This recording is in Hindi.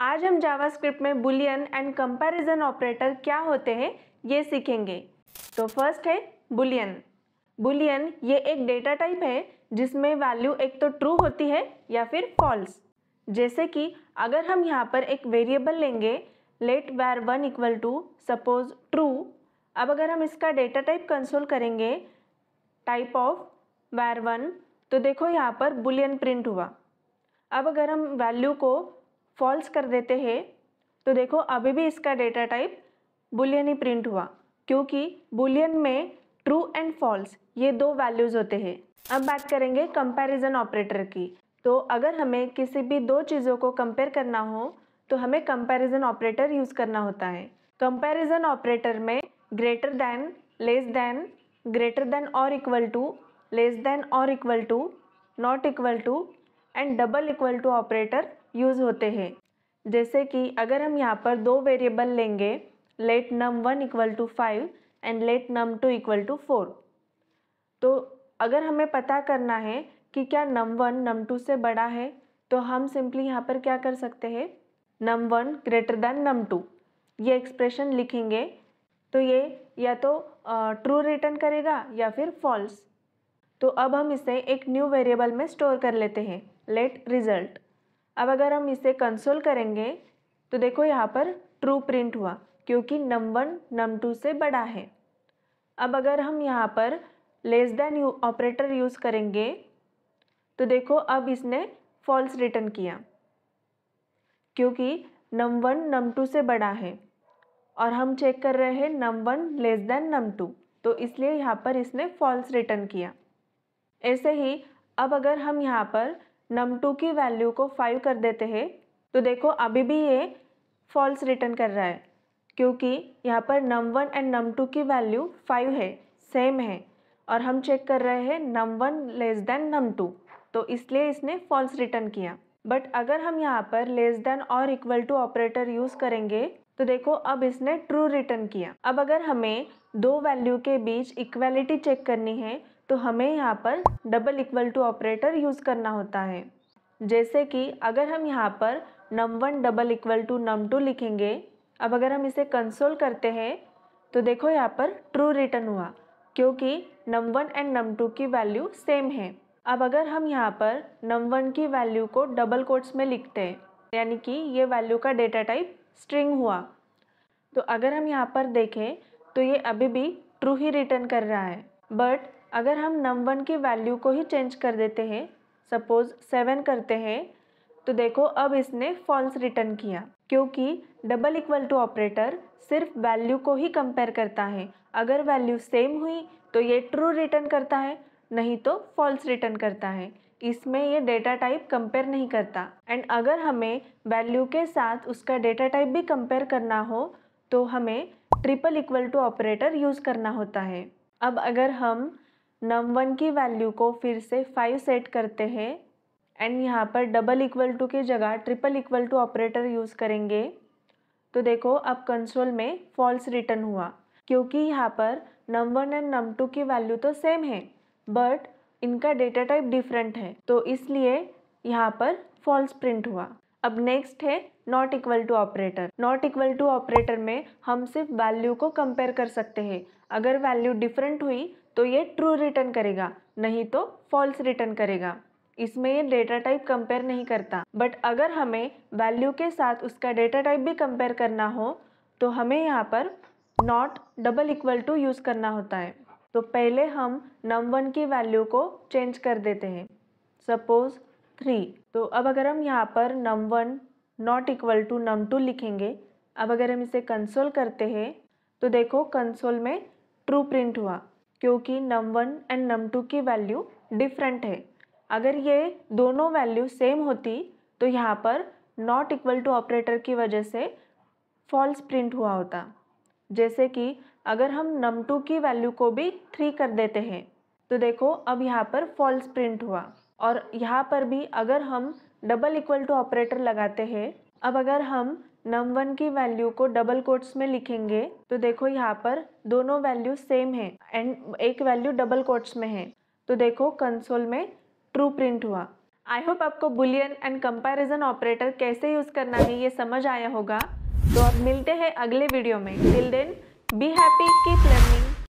आज हम जावास्क्रिप्ट में बुलियन एंड कंपैरिजन ऑपरेटर क्या होते हैं ये सीखेंगे तो फर्स्ट है बुलियन बुलियन ये एक डेटा टाइप है जिसमें वैल्यू एक तो ट्रू होती है या फिर फॉल्स जैसे कि अगर हम यहाँ पर एक वेरिएबल लेंगे let var one equal to suppose true अब अगर हम इसका डेटा टाइप कंसोल करेंगे टाइप ऑफ वैर वन तो देखो यहाँ पर बुलियन प्रिंट हुआ अब अगर हम वैल्यू को फॉल्स कर देते हैं तो देखो अभी भी इसका डेटा टाइप बुलियन ही प्रिंट हुआ क्योंकि बुलियन में ट्रू एंड फॉल्स ये दो वैल्यूज़ होते हैं अब बात करेंगे कंपैरिजन ऑपरेटर की तो अगर हमें किसी भी दो चीज़ों को कंपेयर करना हो तो हमें कंपैरिजन ऑपरेटर यूज़ करना होता है कंपैरिजन ऑपरेटर में greater than less than greater than और इक्वल टू लेस दैन और equal to not equal to and double equal to operator use होते हैं जैसे कि अगर हम यहाँ पर दो वेरिएबल लेंगे let num one equal to five and let num two equal to four तो अगर हमें पता करना है कि क्या नम वन नम टू से बड़ा है तो हम सिंपली यहाँ पर क्या कर सकते हैं num one greater than num two ये एक्सप्रेशन लिखेंगे तो ये या तो ट्रू रिटर्न करेगा या फिर फॉल्स तो अब हम इसे एक न्यू वेरिएबल में स्टोर कर लेते हैं लेट रिजल्ट अब अगर हम इसे कंसोल करेंगे तो देखो यहाँ पर ट्रू प्रिंट हुआ क्योंकि नम वन नम टू से बड़ा है अब अगर हम यहाँ पर less than you operator use करेंगे तो देखो अब इसने फॉल्स रिटर्न किया क्योंकि नम वन नम टू से बड़ा है और हम चेक कर रहे हैं num one less than num two तो इसलिए यहाँ पर इसने फॉल्स रिटर्न किया ऐसे ही अब अगर हम यहाँ पर नम टू की वैल्यू को फाइव कर देते हैं तो देखो अभी भी ये फॉल्स रिटर्न कर रहा है क्योंकि यहाँ पर num one and num two की वैल्यू फाइव है सेम है और हम चेक कर रहे हैं num one less than num two तो इसलिए इसने फॉल्स रिटर्न किया बट अगर हम यहाँ पर लेस देन और इक्वल टू ऑपरेटर यूज़ करेंगे तो देखो अब इसने ट्रू रिटर्न किया अब अगर हमें दो वैल्यू के बीच इक्वलिटी चेक करनी है तो हमें यहाँ पर double equal to operator use करना होता है जैसे कि अगर हम यहाँ पर num one double equal to num two लिखेंगे अब अगर हम इसे कंसोल करते हैं तो देखो यहाँ पर ट्रू रिटर्न हुआ क्योंकि num one and num two की वैल्यू सेम है अब अगर हम यहाँ पर नम वन की वैल्यू को डबल कोट्स में लिखते हैं यानी कि ये वैल्यू का डेटा टाइप स्ट्रिंग हुआ तो अगर हम यहाँ पर देखें तो ये अभी भी ट्रू ही रिटर्न कर रहा है बट अगर हम नम वन की वैल्यू को ही चेंज कर देते हैं सपोज़ सेवन करते हैं तो देखो अब इसने फॉल्स रिटर्न किया क्योंकि डबल इक्वल टू ऑपरेटर सिर्फ वैल्यू को ही कंपेयर करता है अगर वैल्यू सेम हुई तो ये ट्रू रिटर्न करता है नहीं तो फॉल्स रिटर्न करता है इसमें ये डेटा टाइप कंपेयर नहीं करता एंड अगर हमें वैल्यू के साथ उसका डेटा टाइप भी कंपेयर करना हो तो हमें triple equal to operator use करना होता है अब अगर हम नम वन की वैल्यू को फिर से फाइव सेट करते हैं एंड यहाँ पर डबल इक्वल टू की जगह triple equal to operator use करेंगे तो देखो अब कंसोल में फॉल्स रिटर्न हुआ क्योंकि यहाँ पर num one and num two की वैल्यू तो सेम है बट इनका डेटा टाइप डिफरेंट है तो इसलिए यहाँ पर फॉल्स प्रिंट हुआ अब नेक्स्ट है not equal to operator not equal to operator में हम सिर्फ वैल्यू को कंपेयर कर सकते हैं अगर वैल्यू डिफरेंट हुई तो ये ट्रू रिटर्न करेगा नहीं तो फॉल्स रिटर्न करेगा इसमें ये डेटा टाइप कंपेयर नहीं करता बट अगर हमें वैल्यू के साथ उसका डेटा टाइप भी कंपेयर करना हो तो हमें यहाँ पर not double equal to use करना होता है तो पहले हम नम वन की वैल्यू को चेंज कर देते हैं सपोज थ्री तो अब अगर हम यहाँ पर num one not equal to num two लिखेंगे अब अगर हम इसे कंसोल करते हैं तो देखो कंसोल में ट्रू प्रिंट हुआ क्योंकि num one and num two की वैल्यू डिफरेंट है अगर ये दोनों वैल्यू सेम होती तो यहाँ पर नॉट इक्वल टू ऑपरेटर की वजह से फॉल्स प्रिंट हुआ होता जैसे कि अगर हम नम टू की वैल्यू को भी थ्री कर देते हैं तो देखो अब यहाँ पर फॉल्स प्रिंट हुआ और यहाँ पर भी अगर हम डबल इक्वल टू ऑपरेटर लगाते हैं अब अगर हम नम वन की वैल्यू को डबल कोट्स में लिखेंगे तो देखो यहाँ पर दोनों वैल्यू सेम है एंड एक वैल्यू डबल कोट्स में है तो देखो कंसोल में ट्रू प्रिंट हुआ आई होप आपको बुलियन एंड कंपैरिजन ऑपरेटर कैसे यूज़ करना है ये समझ आया होगा तो अब मिलते हैं अगले वीडियो में till then be happy keep learning